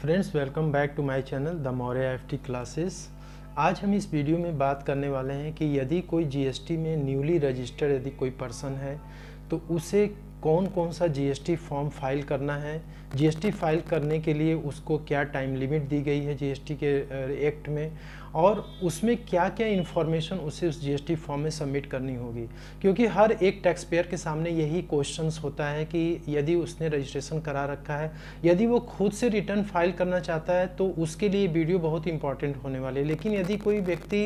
friends welcome back to my channel the Maurya F classes आज हम इस वीडियो में बात करने वाले हैं कि यदि कोई जीएसटी में न्यूली रजिस्टर्ड यदि कोई पर्सन है तो उसे कौन कौन सा जीएसटी फॉर्म फाइल करना है जीएसटी फाइल करने के लिए उसको क्या टाइम लिमिट दी गई है जीएसटी के एक्ट में और उसमें क्या क्या इन्फॉर्मेशन उसे उस जी फॉर्म में सबमिट करनी होगी क्योंकि हर एक टैक्स पेयर के सामने यही क्वेश्चन होता है कि यदि उसने रजिस्ट्रेशन करा रखा है यदि वो खुद से रिटर्न फाइल करना चाहता है तो उसके लिए वीडियो बहुत इंपॉर्टेंट होने वाली है लेकिन यदि कोई व्यक्ति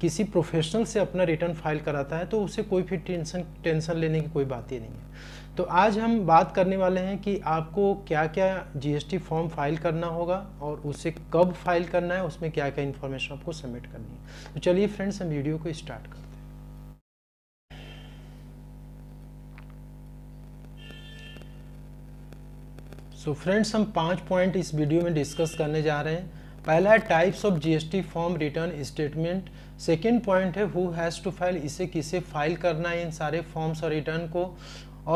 किसी प्रोफेशनल से अपना रिटर्न फाइल कराता है तो उसे कोई भी टेंशन टेंशन लेने की कोई बात ही नहीं है तो आज हम बात करने वाले हैं कि आपको क्या क्या जीएसटी फॉर्म फाइल करना होगा और उसे कब फाइल करना है उसमें क्या क्या इन्फॉर्मेशन आपको सबमिट करनी है तो चलिए फ्रेंड्स हम वीडियो को स्टार्ट करते हैं सो so फ्रेंड्स हम पांच पॉइंट इस वीडियो में डिस्कस करने जा रहे हैं पहला है types of GST form return statement second point है हु हैज़ टू फाइल इसे किसे फाइल करना है इन सारे फॉर्म्स और रिटर्न को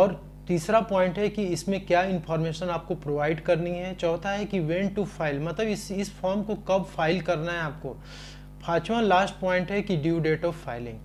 और तीसरा पॉइंट है कि इसमें क्या इन्फॉर्मेशन आपको प्रोवाइड करनी है चौथा है कि वेन टू फाइल मतलब इस इस फॉर्म को कब फाइल करना है आपको पाँचवा लास्ट पॉइंट है कि ड्यू डेट ऑफ फाइलिंग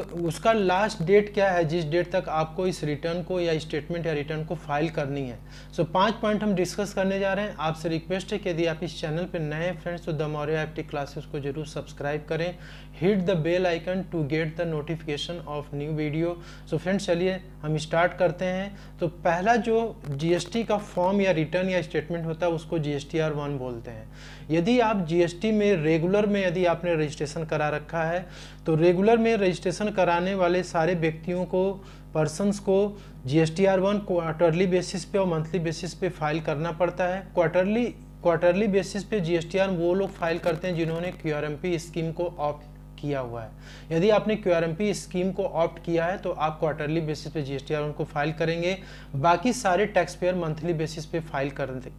उसका लास्ट डेट क्या है जिस डेट तक आपको इस रिटर्न को या स्टेटमेंट या रिटर्न को फाइल करनी है सो so, पांच पॉइंट हम डिस्कस करने जा रहे हैं आपसे रिक्वेस्ट है कि यदि आप इस चैनल पर नए हैं फ्रेंड्स तो the Maurya F T classes को जरूर सब्सक्राइब करें hit the bell icon to get the notification of new video so friends चलिए हम स्टार्ट करते हैं तो पहला जो जी का फॉर्म या रिटर्न या स्टेटमेंट होता है उसको जी एस बोलते हैं यदि आप जीएसटी में रेगुलर में यदि आपने रजिस्ट्रेशन करा रखा है तो रेगुलर में रजिस्ट्रेशन रजिस्ट्रेशन कराने वाले सारे व्यक्तियों को पर्सनस को G S T R one quarterly basis पे और मंथली बेसिस पे फाइल करना पड़ता है क्वार्टरली क्वार्टरली बेसिस पे जी एस टी आर वो लोग फाइल करते हैं जिन्होंने Q R M P scheme को ऑप्ट किया हुआ है यदि आपने Q R M P scheme को ऑप्ट किया है तो आप क्वार्टरली बेसिस पे G S T R one को फाइल करेंगे बाकी सारे टैक्स पेयर मंथली बेसिस पे फाइल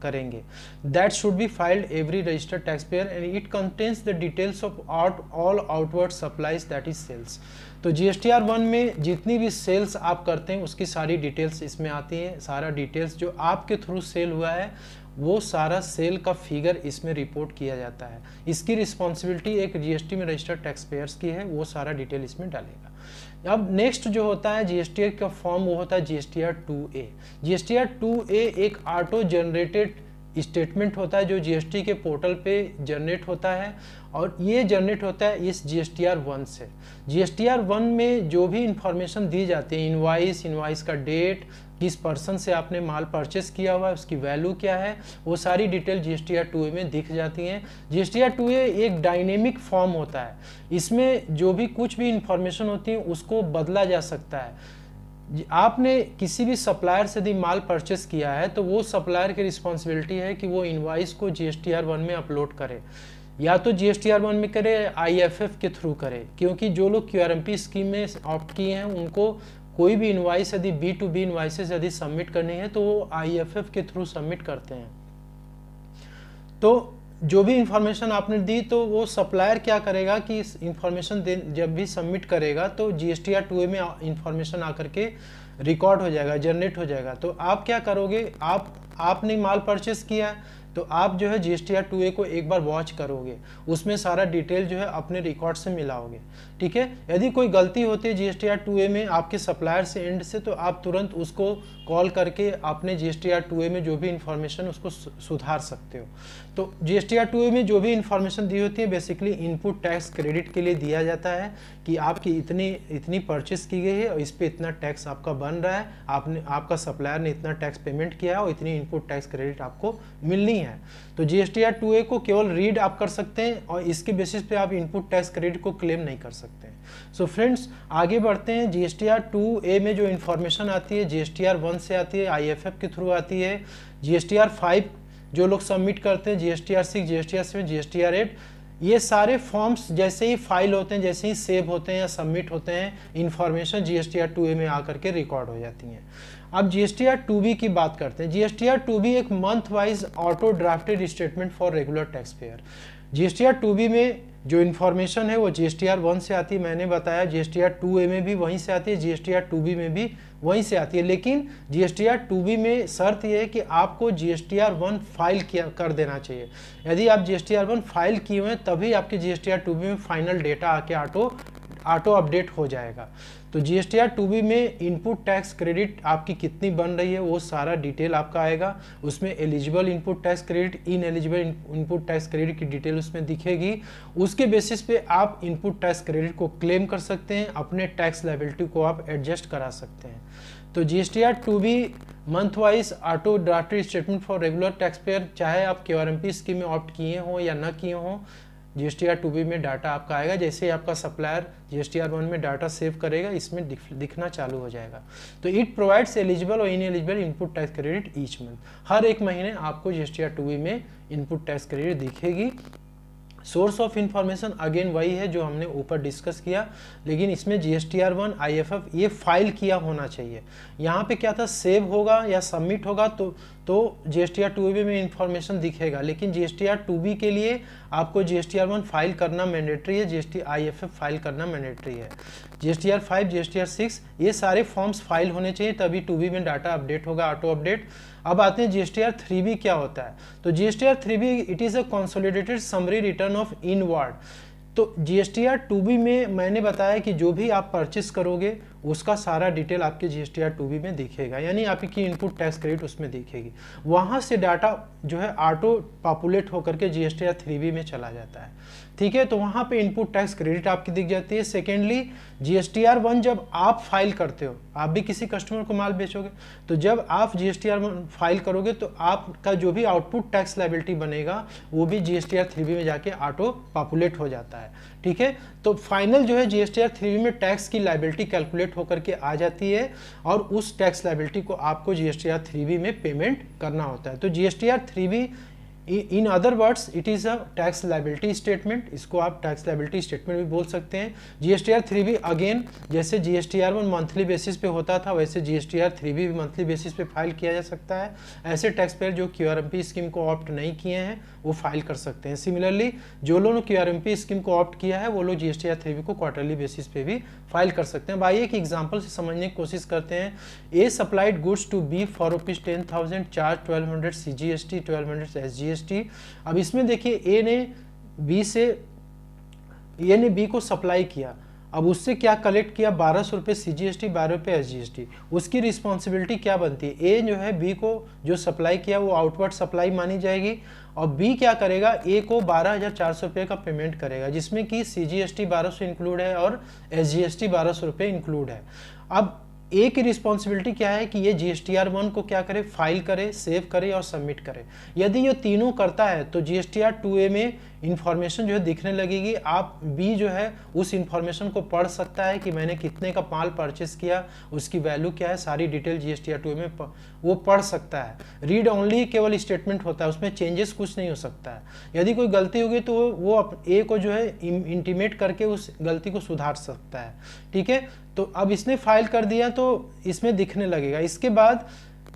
करेंगे that should be filed every registered taxpayer and it contains the details of out all outward supplies that is sales तो G S one में जितनी भी सेल्स आप करते हैं उसकी सारी डिटेल्स इसमें आती हैं सारा डिटेल्स जो आपके थ्रू सेल हुआ है वो सारा सेल का फिगर इसमें रिपोर्ट किया जाता है इसकी रिस्पॉन्सिबिलिटी एक जीएसटी में रजिस्टर्ड टैक्स पेयर्स की है वो सारा डिटेल इसमें डालेगा अब नेक्स्ट जो होता है जीएसटीआर का फॉर्म वो होता है GSTR R two A GSTR R two A एक ऑटो जनरेटेड स्टेटमेंट होता है जो जीएसटी के पोर्टल पे जनरेट होता है और ये जनरेट होता है इस G S T R one से G S T R one में जो भी इंफॉर्मेशन दी जाती है इनवाइस इनवाइस का डेट किस पर्सन से आपने माल परचेस किया हुआ है उसकी वैल्यू क्या है वो सारी detail G S T R two A में दिख जाती हैं G S T R two A एक डायनेमिक फॉर्म होता है इसमें जो भी कुछ भी इंफॉर्मेशन होती है उसको बदला जा सकता है आपने किसी भी सप्लायर से यदि माल परचेस किया है तो वो सप्लायर की रिस्पॉन्सिबिलिटी है कि वो इन्वाइस को G S T R one में अपलोड करे या तो G S T R one में करे आई एफ एफ के थ्रू करे क्योंकि जो लोग Q R M P scheme में ऑप्ट किए हैं उनको कोई भी इन्वाइस यदि बी टू बी इन्वाइसेस यदि सबमिट करनी है तो वो आई एफ एफ के थ्रू सबमिट करते हैं तो जो भी इंफॉर्मेशन आपने दी तो वो सप्लायर क्या करेगा कि इस दे जब भी सबमिट करेगा तो G S T R two A में इंफॉर्मेशन आकर के रिकॉर्ड हो जाएगा जनरेट हो जाएगा तो आप क्या करोगे आप आपने माल परचेस किया तो आप जो है G S T R two A को एक बार वॉच करोगे उसमें सारा डिटेल जो है अपने रिकॉर्ड से मिलाओगे ठीक है यदि कोई गलती होती है G S T R two A में आपके सप्लायर से एंड से तो आप तुरंत उसको कॉल करके अपने G S T R two A में जो भी इन्फॉर्मेशन उसको सुधार सकते हो तो G S T R two A में जो भी इन्फॉर्मेशन दी होती है बेसिकली इनपुट टैक्स क्रेडिट के लिए दिया जाता है कि आपकी इतनी इतनी परचेस की गई है और इस पर इतना टैक्स आपका बन रहा है आपने आपका सप्लायर ने इतना टैक्स पेमेंट किया है और इतनी इनपुट टैक्स क्रेडिट आपको मिलनी नहीं है तो G S T R two A को केवल रीड आप कर सकते हैं और इसके बेसिस पे आप इनपुट टैक्स क्रेडिट को क्लेम नहीं कर सकते हैं सो so फ्रेंड्स आगे बढ़ते हैं G S T R two A में जो इन्फॉर्मेशन आती है G S T R one से आती है आई एफ एफ के थ्रू आती है G S T R five जो लोग सबमिट करते हैं G S T R six G S T R seven G S T R eight ये सारे फॉर्म्स जैसे ही फाइल होते हैं जैसे ही सेव होते हैं या सबमिट होते हैं information G S T R two A में आकर के रिकॉर्ड हो जाती हैं अब जीएसटीआर टू बी की बात करते हैं जीएसटीआर टू बी एक month wise auto drafted statement for regular tax payer GSTR two B में जो इन्फॉर्मेशन है वो जीएसटीआर आर वन से आती है मैंने बताया जीएसटीआर आर टू ए में भी वहीं से आती है जीएसटीआर आर टू बी में भी वहीं से आती है लेकिन जीएसटीआर आर टू बी में शर्त यह है कि आपको जीएसटीआर आर वन फाइल किया कर देना चाहिए यदि आप जीएसटीआर आर वन फाइल किए हुए हैं तभी आपके जीएसटीआर आर टू बी में फाइनल डेटा आके ऑटो ऑटो अपडेट हो जाएगा तो जी एस में इनपुट टैक्स क्रेडिट आपकी कितनी बन रही है वो सारा डिटेल आपका आएगा उसमें eligible input tax credit ineligible input tax credit की डिटेल उसमें दिखेगी उसके बेसिस पे आप इनपुट टैक्स क्रेडिट को क्लेम कर सकते हैं अपने टैक्स लाइबिलिटी को आप एडजस्ट करा सकते हैं तो G S T month wise auto draft statement for regular tax payer चाहे आप Q R M P scheme में ऑप्ट किए हों या ना किए हों G S T R two B में डाटा आपका आएगा जैसे ही आपका supplier G S T one में डाटा सेव करेगा इसमें दिखना चालू हो जाएगा तो इट प्रोवाइड्स एलिजिबल और ineligible input tax credit each month हर एक महीने आपको G S T two B में इनपुट टैक्स क्रेडिट दिखेगी सोर्स ऑफ इन्फॉर्मेशन अगेन वही है जो हमने ऊपर डिस्कस किया लेकिन इसमें G S T R one I F F ये फाइल किया होना चाहिए यहाँ पे क्या था सेव होगा या सबमिट होगा तो तो G S T R two B में इन्फॉर्मेशन दिखेगा लेकिन G S T R two B के लिए आपको G S T R one file करना मैंडेटरी है G S T I F F file करना मैंडेटरी है G S T R five G S T R six ये सारे forms file होने चाहिए तभी टू बी में डाटा अपडेट होगा ऑटो अपडेट अब आते हैं जीएसटी आर थ्री बी क्या होता है तो GST R three B it is a consolidated summary return of inward तो जीएसटी आर टू बी में मैंने बताया कि जो भी आप परचेस करोगे उसका सारा डिटेल आपके G S T R two B में दिखेगा यानी आपकी इनपुट टैक्स क्रेडिट उसमें दिखेगी वहाँ से डाटा जो है ऑटो पॉपुलेट होकर के G S T R three B में चला जाता है ठीक है तो वहाँ पे इनपुट टैक्स क्रेडिट आपकी दिख जाती है secondly G S T R one जब आप फाइल करते हो आप भी किसी कस्टमर को माल बेचोगे तो जब आप G S T R one file करोगे तो आपका जो भी आउटपुट टैक्स लाइबिलिटी बनेगा वो भी G S T R three B में जाके ऑटो पॉपुलेट हो जाता है ठीक है तो फाइनल जो है G S T R three B में टैक्स की लाइबिलिटी कैलकुलेट क्रेडिट होकर के आ जाती है और उस टैक्स लाइबिलिटी को आपको जी एस में पेमेंट करना होता है तो G S in other words it is a tax liability statement इसको आप टैक्स लाइबिलिटी स्टेटमेंट भी बोल सकते हैं आर थ्री भी अगेन जैसे जीएसटीआर वन मंथली बेसिस पे होता था वैसे आर थ्री भी मंथली बेसिस पे फाइल किया जा सकता है ऐसे टैक्स पेयर जो Q R M P scheme को ऑप्ट नहीं किए हैं वो फाइल कर सकते हैं सिमिलरली जो लोगों ने पी स्कीम को ऑप्ट किया है वो लोग जी एस को क्वार्टरली बेसिस पे भी फाइल कर सकते हैं भाई एक एग्जाम्पल से समझने की कोशिश करते हैं A supplied goods to B for rupees ten thousand charge twelve hundred C G S T twelve hundred S G GST अब इसमें देखिए ए ने बी से ए ने बी को सप्लाई किया अब उससे क्या कलेक्ट किया बारह सौ रुपये सी जी एस टी बारह रुपये एस जी एस टी उसकी रिस्पॉन्सिबिलिटी क्या बनती है ए जो है बी को जो सप्लाई किया वो आउटवर्ड सप्लाई मानी जाएगी और बी क्या करेगा ए को बारह हज़ार चार सौ रुपये का पेमेंट करेगा जिसमें कि सी जी एस टी बारह सौ इंक्लूड है और एस जी एस टी बारह सौ रुपये इंक्लूड है अब ए की रिस्पॉन्सिबिलिटी क्या है कि ये G S T R one को क्या करे फाइल करे सेव करे और सबमिट करे यदि ये तीनों करता है तो G S T R two A में इन्फॉर्मेशन जो है दिखने लगेगी आप बी जो है उस इन्फॉर्मेशन को पढ़ सकता है कि मैंने कितने का माल परचेस किया उसकी वैल्यू क्या है सारी डिटेल जी एस में वो पढ़ सकता है रीड ओनली केवल स्टेटमेंट होता है उसमें चेंजेस कुछ नहीं हो सकता है यदि कोई गलती होगी तो वो ए को जो है इंटीमेट करके उस गलती को सुधार सकता है ठीक है तो अब इसने फाइल कर दिया तो इसमें दिखने लगेगा इसके बाद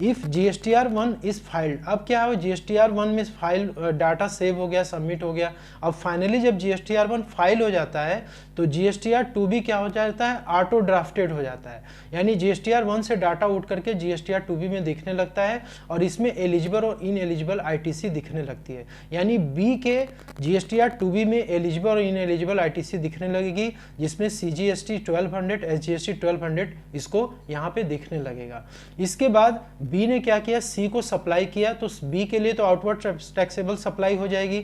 if G S T R one is filed अब क्या है G S T R one में फाइल डाटा सेव हो गया सबमिट हो गया अब फाइनली जब G S T R one file हो जाता है तो G S T R two भी क्या हो जाता है ऑटो ड्राफ्टेड हो जाता है यानी G S T R one से डाटा उठ करके G S T R two B में दिखने लगता है और इसमें एलिजिबल और ineligible I T C दिखने लगती है यानी बी के G S T R two B में एलिजिबल और ineligible I T C दिखने लगेगी जिसमें C G S T twelve hundred S G S T twelve hundred इसको यहाँ पे दिखने लगेगा इसके बाद बी ने क्या किया सी को सप्लाई किया तो बी के लिए तो आउटवर्ड टैक्सेबल सप्लाई हो जाएगी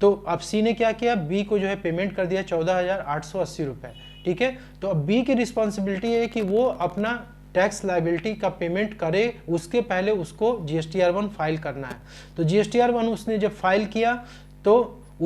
तो अब सी ने क्या किया बी को जो है पेमेंट कर दिया चौदह हज़ार आठ सौ अस्सी रुपए ठीक है तो अब बी की रिस्पॉन्सिबिलिटी है कि वो अपना टैक्स लाइबिलिटी का पेमेंट करे उसके पहले उसको G S R one file करना है तो जी एस आर वन उसने जब फाइल किया तो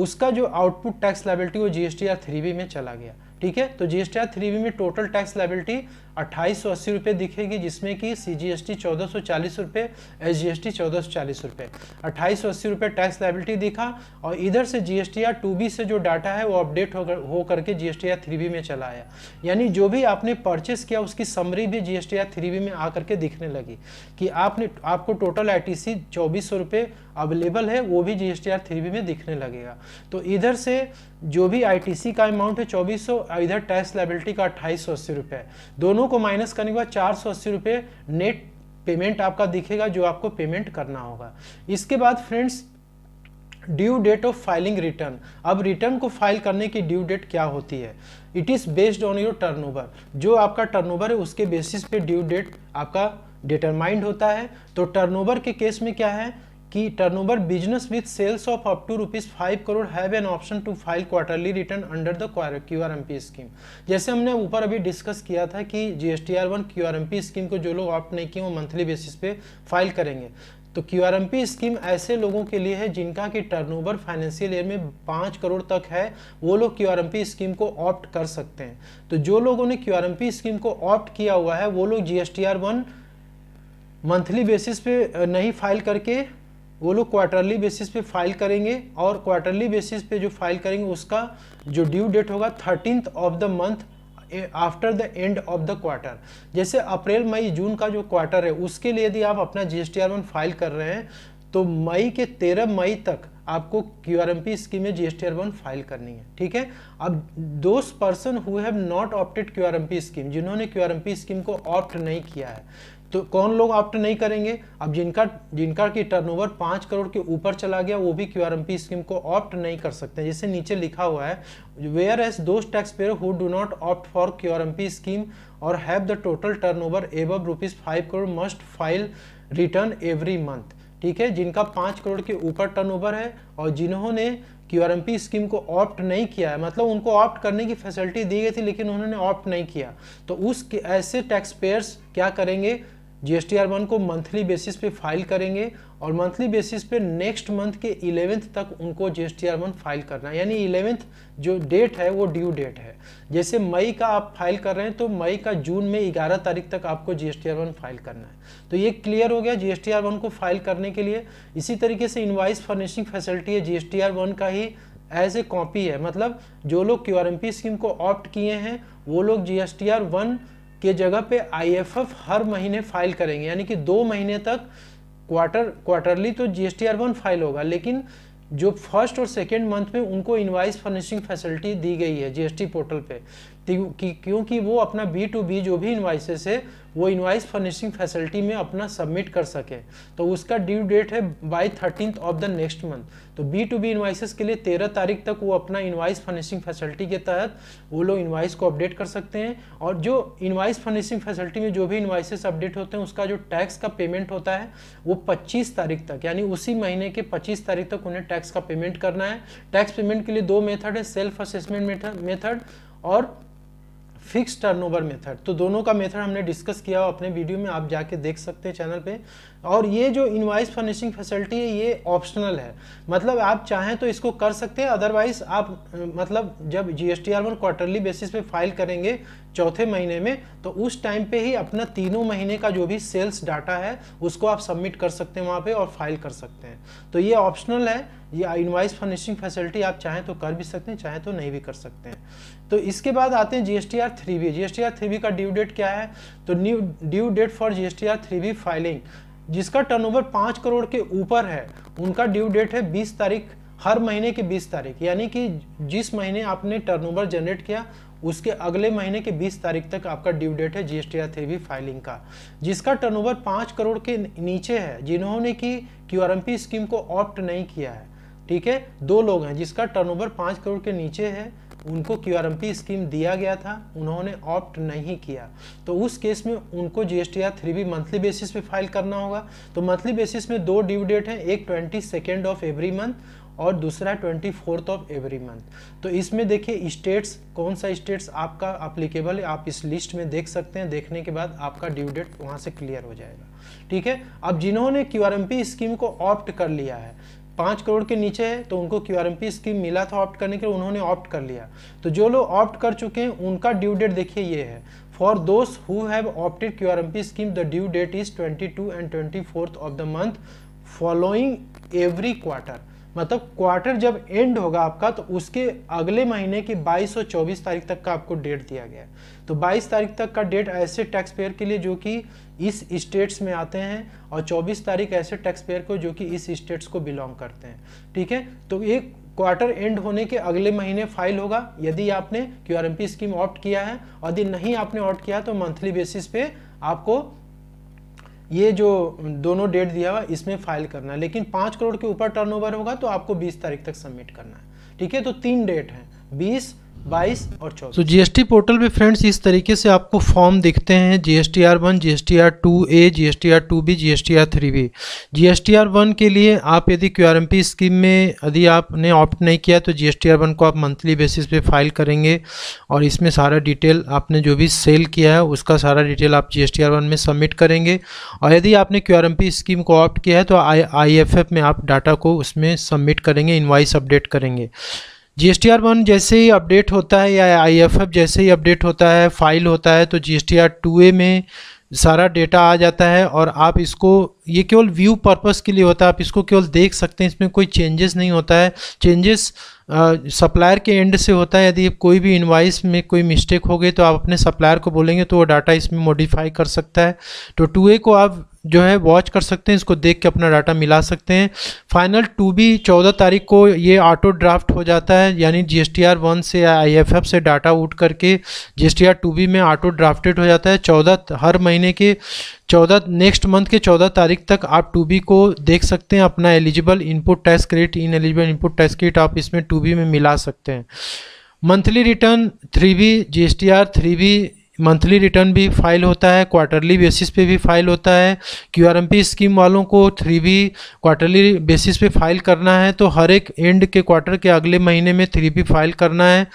उसका जो आउटपुट टैक्स लाइबिलिटी वो G S R three B में चला गया ठीक है तो G S R three B में टोटल टैक्स लाइबिलिटी अट्ठाईस सौ अस्सी रुपये दिखेगी जिसमें कि सी जी एस टी चौदह सौ चालीस रुपये एस जी एस टी चौदह सौ चालीस रुपये अट्ठाईस सौ अस्सी रुपये टैक्स लाइबिलिटी दिखा और इधर से G S T R two B से जो डाटा है वो अपडेट होकर हो करके G S T R three B में चला आया यानी जो भी आपने परचेस किया उसकी समरी भी G S T R three B में आकर के दिखने लगी कि आपने आपको टोटल आई टी सी चौबीस सौ रुपये अवेलेबल है वो भी G S T R three B में दिखने लगेगा तो इधर से जो भी आई टी सी का अमाउंट है चौबीस सौ इधर टैक्स लाइबिलिटी का अट्ठाईस सौ अस्सी रुपये दोनों दोनों को माइनस करने के बाद चार सौ अस्सी रुपये नेट पेमेंट आपका दिखेगा जो आपको पेमेंट करना होगा इसके बाद friends due date of filing return अब रिटर्न को फाइल करने की ड्यू डेट क्या होती है it is based on your turnover जो आपका टर्नओवर है उसके बेसिस पे ड्यू डेट आपका डिटरमाइंड होता है तो टर्नओवर के केस में क्या है कि turnover business with sales of up to rupees five crore have an option to file quarterly return under the Q R M P scheme जैसे हमने ऊपर अभी डिस्कस किया था कि G S T R one Q R M P scheme को जो लोग ऑप्ट नहीं किए वो मंथली बेसिस पे फाइल करेंगे तो Q R M P scheme ऐसे लोगों के लिए है जिनका कि टर्न ओवर फाइनेंशियल ईयर में पाँच करोड़ तक है वो लोग Q R M P scheme को ऑप्ट कर सकते हैं तो जो लोगों ने Q R M P scheme को ऑप्ट किया हुआ है वो लोग G S T R one monthly basis पे नहीं फाइल करके वो लोग क्वार्टरली बेसिस पे फाइल करेंगे और क्वार्टरली बेसिस पे जो फाइल करेंगे उसका जो ड्यू डेट होगा thirteen of the month after the end of the quarter जैसे अप्रैल मई जून का जो क्वार्टर है उसके लिए यदि आप अपना जी एस फाइल कर रहे हैं तो मई के तेरह मई तक आपको Q R M P scheme में जी एस फाइल करनी है ठीक है अब those person who have not opted Q R M P scheme जिन्होंने Q R M P scheme को ऑप्ट नहीं किया है तो कौन लोग ऑप्ट नहीं करेंगे अब जिनका जिनका की टर्नओवर पाँच करोड़ के ऊपर चला गया वो भी क्यू स्कीम को ऑप्ट नहीं कर सकते जैसे नीचे लिखा हुआ है whereas those tax payer who do not opt for Q scheme और have the total over above rupees five crore must file return every month ठीक है जिनका पाँच करोड़ के ऊपर टर्नओवर है और जिन्होंने क्यू आर स्कीम को ऑप्ट नहीं किया है मतलब उनको ऑप्ट करने की फैसिलिटी दी गई थी लेकिन उन्होंने ऑप्ट नहीं किया तो उस ऐसे टैक्स पेयर्स क्या करेंगे जी एस को मंथली बेसिस पे फाइल करेंगे और मंथली बेसिस पे नेक्स्ट मंथ के इलेवेंथ तक उनको जी एस फाइल करना है यानी इलेवेंथ जो डेट है वो ड्यू डेट है जैसे मई का आप फाइल कर रहे हैं तो मई का जून में ग्यारह तारीख तक आपको जी एस फाइल करना है तो ये क्लियर हो गया जी एस को फाइल करने के लिए इसी तरीके से इन्वाइस फर्निशिंग फैसिलिटी है जी एस का ही एज ए कॉपी है मतलब जो लोग क्यू स्कीम को ऑप्ट किए हैं वो लोग जी एस के जगह पे आईएफएफ हर महीने फाइल करेंगे यानी कि दो महीने तक क्वार्टर क्वार्टरली तो जी एस फाइल होगा लेकिन जो फर्स्ट और सेकेंड मंथ में उनको इनवाइस फर्निशिंग फैसिलिटी दी गई है जीएसटी पोर्टल पे क्योंकि वो अपना बी टू बी जो भी इन्वाइसेस है वो इन्वाइस फर्निशिंग फैसिलिटी में अपना सबमिट कर सके तो उसका ड्यू डेट है by thirteen of the next month तो बी टू बी इन्वाइसेस के लिए तेरह तारीख तक वो अपना इन्वाइस फर्निशिंग फैसिलिटी के तहत वो लोग इन्वाइस को अपडेट कर सकते हैं और जो इन्वाइस फर्निशिंग फैसिलिटी में जो भी इन्वाइसेस अपडेट होते हैं उसका जो टैक्स का पेमेंट होता है वो पच्चीस तारीख तक यानी उसी महीने के पच्चीस तारीख तक उन्हें टैक्स का पेमेंट करना है टैक्स पेमेंट के लिए दो मेथड है सेल्फ असेसमेंट मेथड और फिक्स टर्नओवर मेथड तो दोनों का मेथड हमने डिस्कस किया अपने वीडियो में आप जाके देख सकते हैं चैनल पे और ये जो इनवाइस फर्निशिंग फैसिलिटी है ये ऑप्शनल है मतलब आप चाहें तो इसको कर सकते हैं अदरवाइज आप मतलब जब G S T R quarterly basis पे फाइल करेंगे चौथे महीने में तो उस टाइम पे ही अपना तीनों महीने का जो भी सेल्स डाटा है उसको आप सबमिट कर सकते हैं वहाँ पे और फाइल कर सकते हैं तो ये ऑप्शनल है ये इनवाइस फर्निशिंग फैसिलिटी आप चाहें तो कर भी सकते हैं चाहें तो नहीं भी कर सकते हैं तो इसके बाद आते हैं G S T R three B G S T R three B का ड्यू डेट क्या है तो new due date for G S T R three B filing जिसका टर्न ओवर पाँच करोड़ के ऊपर है उनका ड्यू डेट है बीस तारीख हर महीने की बीस तारीख यानी कि जिस महीने आपने टर्नओवर जनरेट किया उसके अगले महीने के 20 तारीख तक आपका ड्यू डेट है जीएसटी टी फाइलिंग का जिसका टर्नओवर 5 करोड़ के नीचे है जिन्होंने की आर स्कीम को ऑप्ट नहीं किया है ठीक है दो लोग हैं जिसका टर्नओवर 5 करोड़ के नीचे है उनको क्यू स्कीम दिया गया था उन्होंने ऑप्ट नहीं किया तो उस केस में उनको G S three B monthly basis पे फाइल करना होगा तो मंथली बेसिस में दो ड्यू डेट है एक twenty second of every month और दूसरा twenty fourth of every month तो इसमें देखिए स्टेट्स कौन सा स्टेट्स आपका अप्लीकेबल है आप इस लिस्ट में देख सकते हैं देखने के बाद आपका ड्यू डेट वहाँ से क्लियर हो जाएगा ठीक है अब जिन्होंने क्यू स्कीम को ऑप्ट कर लिया है पाँच करोड़ के नीचे है तो उनको Q R M P scheme मिला था ऑप्ट करने के लिए उन्होंने ऑप्ट कर लिया तो जो लोग ऑप्ट कर चुके हैं उनका ड्यू डेट देखिए ये है फॉर दोस्त who have opted Q R M P scheme the due date is twenty two and twenty fourth of the month following every quarter मतलब क्वार्टर जब एंड होगा आपका तो उसके अगले महीने की 22 और 24 तारीख तक का आपको डेट दिया गया है तो 22 तारीख तक का डेट ऐसे टैक्स पेयर के लिए जो कि इस स्टेट्स में आते हैं और 24 तारीख ऐसे टैक्स पेयर को जो कि इस स्टेट्स को बिलोंग करते हैं ठीक है तो एक क्वार्टर एंड होने के अगले महीने फाइल होगा यदि आपने क्यू स्कीम ऑप्ट किया है और यदि नहीं आपने ऑप्ट किया तो मंथली बेसिस पे आपको ये जो दोनों डेट दिया हुआ इसमें फाइल करना है लेकिन पाँच करोड़ के ऊपर टर्नओवर होगा तो आपको बीस तारीख तक सबमिट करना है ठीक है तो तीन डेट हैं बीस बाईस और चौबीस तो जीएसटी पोर्टल में फ्रेंड्स इस तरीके से आपको फॉर्म दिखते हैं G S T R one G S T R two A G S T R two B G S T R three B G S T R one के लिए आप यदि Q R M P scheme में यदि आपने opt नहीं किया तो G S T R one को आप मंथली बेसिस पे फाइल करेंगे और इसमें सारा डिटेल आपने जो भी सेल किया है उसका सारा डिटेल आप G S T R one में सबमिट करेंगे और यदि आपने Q R M P scheme को ऑप्ट किया है तो आई आई एफ एफ में आप डाटा को उसमें सबमिट करेंगे इन्वाइस अपडेट करेंगे G S T R one जैसे ही अपडेट होता है या आई एफ एफ जैसे ही अपडेट होता है फाइल होता है तो G S T R two A में सारा डेटा आ जाता है और आप इसको ये केवल व्यू पर्पस के लिए होता है आप इसको केवल देख सकते हैं इसमें कोई चेंजेस नहीं होता है चेंजेस सप्लायर के एंड से होता है यदि कोई भी इनवाइस में कोई मिस्टेक हो गई तो आप अपने सप्लायर को बोलेंगे तो वो डाटा इसमें मॉडिफाई कर सकता है तो टू ए को आप जो है वॉच कर सकते हैं इसको देख के अपना डाटा मिला सकते हैं फाइनल टू बी चौदह तारीख को ये ऑटो ड्राफ्ट हो जाता है यानी G S T R one से या आई एफ एफ से डाटा उठ करके G S T R two B में ऑटो ड्राफ्टेड हो जाता है चौदह हर महीने के चौदह नेक्स्ट मंथ के चौदह तारीख तक आप टू बी को देख सकते हैं अपना eligible input tax credit ineligible input tax credit आप इसमें टू बी में मिला सकते हैं monthly return three B G S T R three B monthly return भी फाइल होता है क्वार्टरली बेसिस पे भी फाइल होता है क्यू स्कीम वालों को थ्री बी क्वार्टरली बेसिस पे फाइल करना है तो हर एक एंड के क्वार्टर के अगले महीने में थ्री बी फाइल करना है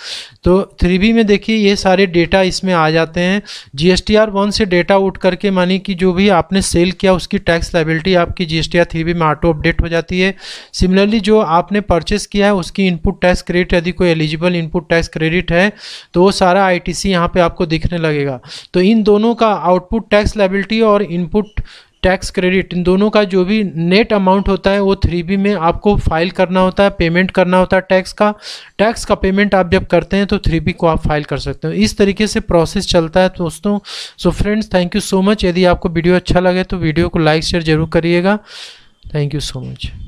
तो थ्री बी में देखिए ये सारे डेटा इसमें आ जाते हैं G S T R one से डेटा उठ करके मानी कि जो भी आपने सेल किया उसकी टैक्स लाइबिलिटी आपकी G S T R three B में ऑटो अपडेट हो जाती है सिमिलरली जो आपने परचेस किया है उसकी इनपुट टैक्स क्रेडिट यदि कोई एलिजिबल इनपुट टैक्स क्रेडिट है तो वो सारा आई टी सी यहाँ पर आपको दिखने लगेगा तो इन दोनों का आउटपुट टैक्स लाइबिलिटी और इनपुट टैक्स क्रेडिट इन दोनों का जो भी नेट अमाउंट होता है वो थ्री बी में आपको फाइल करना होता है पेमेंट करना होता है टैक्स का टैक्स का पेमेंट आप जब करते हैं तो थ्री बी को आप फाइल कर सकते हो इस तरीके से प्रोसेस चलता है दोस्तों so friends thank you so much यदि आपको वीडियो अच्छा लगे तो वीडियो को लाइक शेयर जरूर करिएगा थैंक यू सो मच